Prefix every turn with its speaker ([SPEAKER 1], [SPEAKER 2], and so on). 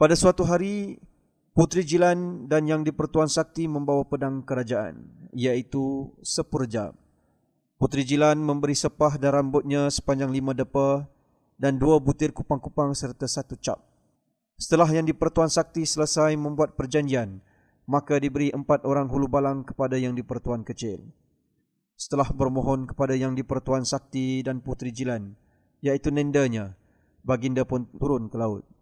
[SPEAKER 1] Pada suatu hari, Putri Jilan dan Yang Dipertuan Sakti membawa pedang kerajaan, iaitu Sepurjam. Putri Jilan memberi sepah dan rambutnya sepanjang lima depa dan dua butir kupang-kupang serta satu cap. Setelah Yang Dipertuan Sakti selesai membuat perjanjian, maka diberi empat orang hulu balang kepada Yang Dipertuan Kecil. Setelah bermohon kepada Yang Dipertuan Sakti dan Putri Jilan, iaitu nendanya, baginda pun turun ke laut.